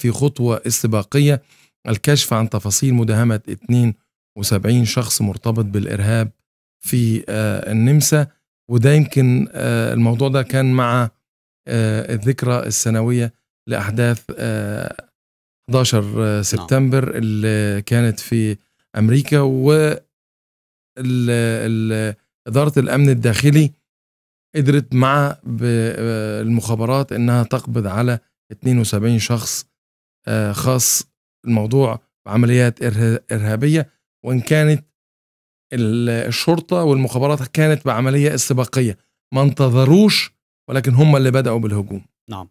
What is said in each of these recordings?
في خطوة استباقية الكشف عن تفاصيل مداهمة 72 شخص مرتبط بالإرهاب في آه، النمسا وده يمكن آه، الموضوع ده كان مع آه، الذكرى السنوية لأحداث 11 نعم. سبتمبر اللي كانت في أمريكا و إدارة الأمن الداخلي قدرت مع المخابرات انها تقبض على 72 شخص آه، خاص الموضوع بعمليات إرهابية وإن كانت الشرطة والمخابرات كانت بعملية استباقية ما انتظروش ولكن هم اللي بدأوا بالهجوم نعم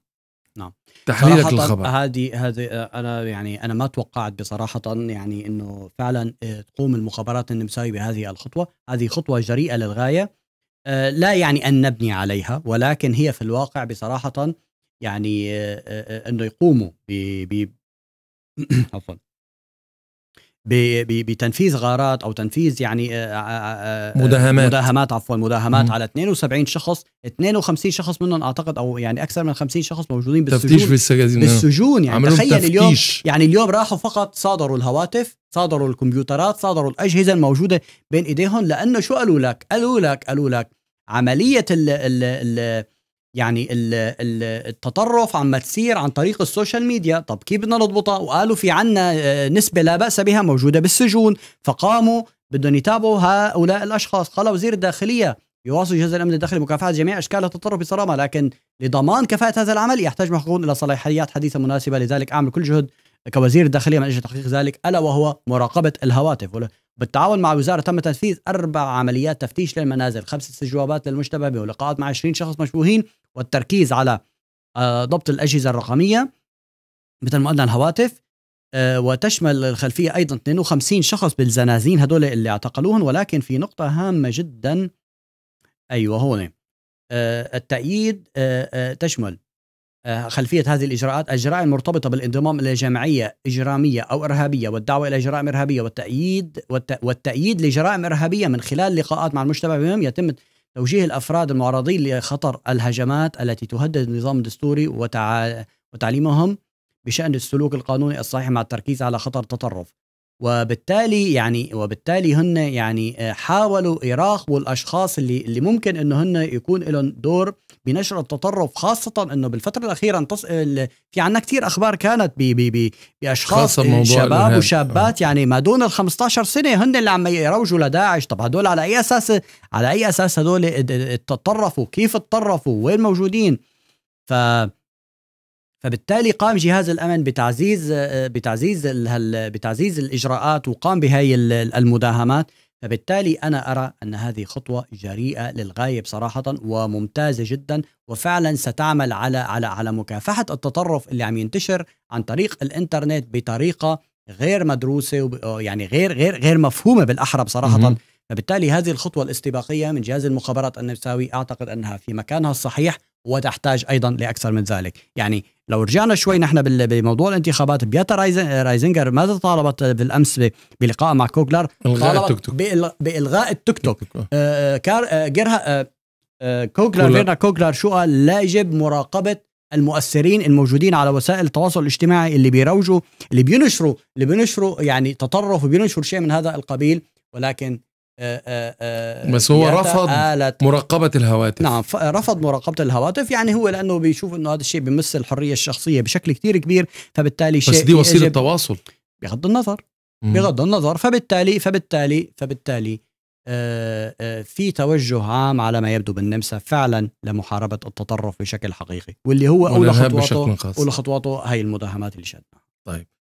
نعم تحليلك للخبر هذه هذه انا يعني انا ما توقعت بصراحه يعني انه فعلا آه، تقوم المخابرات النمساويه بهذه الخطوه، هذه خطوه جريئه للغايه آه، لا يعني ان نبني عليها ولكن هي في الواقع بصراحه يعني انه يقوموا عفوا بتنفيذ غارات او تنفيذ يعني مداهمات مداهمات عفوا مداهمات على 72 شخص 52 شخص منهم اعتقد او يعني اكثر من 50 شخص موجودين بالسجون تفتيش بالسجن آه. بالسجون يعني تخيل تفتيش. اليوم يعني اليوم راحوا فقط صادروا الهواتف صادروا الكمبيوترات صادروا الاجهزه الموجوده بين ايديهم لانه شو قالوا لك قالوا لك قالوا لك عمليه ال ال ال يعني التطرف عم تصير عن طريق السوشيال ميديا طب كيف بدنا نضبطها وقالوا في عنا آه، نسبة لا بأس بها موجودة بالسجون فقاموا بدهم يتابعوا هؤلاء الأشخاص قال وزير الداخلية يواصل جهاز الأمن الداخلي مكافحة جميع أشكال التطرف بصرامة لكن لضمان كفاءة هذا العمل يحتاج محققون إلى صلاحيات حديثة مناسبة لذلك أعمل كل جهد كوزير الداخلية من أجل تحقيق ذلك ألا وهو مراقبة الهواتف بالتعاون مع الوزارة تم تنفيذ أربع عمليات تفتيش للمنازل خمس استجوابات للمشتبه به ولقاءات مع 20 شخص مشبوهين والتركيز على آه، ضبط الأجهزة الرقمية مثل ما قلنا الهواتف آه، وتشمل الخلفية أيضا 52 شخص بالزنازين هدول اللي اعتقلوهم ولكن في نقطة هامة جدا أيوة هون آه، التأييد تشمل خلفية هذه الإجراءات الإجراء المرتبطة بالانضمام إلى جمعية إجرامية أو إرهابية والدعوة إلى جرائم إرهابية والتأييد والتأييد لجرائم إرهابية من خلال لقاءات مع المجتمع بهم يتم توجيه الافراد المعرضين لخطر الهجمات التي تهدد النظام الدستوري وتع... وتعليمهم بشان السلوك القانوني الصحيح مع التركيز على خطر التطرف وبالتالي يعني وبالتالي هن يعني آه، حاولوا يراقبوا الاشخاص اللي اللي ممكن انه هن يكون لهم دور بنشر التطرف خاصه انه بالفتره الاخيره انتص... في عنا كثير اخبار كانت ب... ب... ب... باشخاص شباب وشابات آه. يعني ما دون ال 15 سنه هن اللي عم يروجوا لداعش طب هدول على اي اساس على اي اساس هدول تطرفوا كيف تطرفوا وين موجودين ف فبالتالي قام جهاز الامن بتعزيز آه، بتعزيز بتعزيز الاجراءات وقام بهاي المداهمات فبالتالي أنا أرى أن هذه خطوة جريئة للغاية بصراحة وممتازة جدا وفعلا ستعمل على على على مكافحة التطرف اللي عم ينتشر عن طريق الإنترنت بطريقة غير مدروسة يعني غير غير غير مفهومة بالأحرى بصراحة م- فبالتالي هذه الخطوة الاستباقية من جهاز المخابرات النمساوي أعتقد أنها في مكانها الصحيح وتحتاج ايضا لاكثر من ذلك يعني لو رجعنا شوي نحن بموضوع الانتخابات بياتا رايزنجر ماذا طالبت بالامس بلقاء مع كوغلر طالبت بالغاء التوك توك بالغاء كار توك آه, آه،, آه،, آه، كوغلر فيرنا كوغلر شو قال لا يجب مراقبه المؤثرين الموجودين على وسائل التواصل الاجتماعي اللي بيروجوا اللي بينشروا اللي بينشروا يعني تطرف وبينشروا شيء من هذا القبيل ولكن آه، آه، آه، بس هو رفض مراقبة الهواتف نعم رفض مراقبة الهواتف يعني هو لأنه بيشوف أنه هذا الشيء بمس الحرية الشخصية بشكل كتير كبير فبالتالي شيء بس دي وسيلة تواصل بغض النظر بغض النظر فبالتالي فبالتالي فبالتالي في توجه عام على ما يبدو بالنمسا فعلا لمحاربة التطرف بشكل حقيقي واللي هو أولى خطواته أولى خطواته هي المداهمات اللي شدناها طيب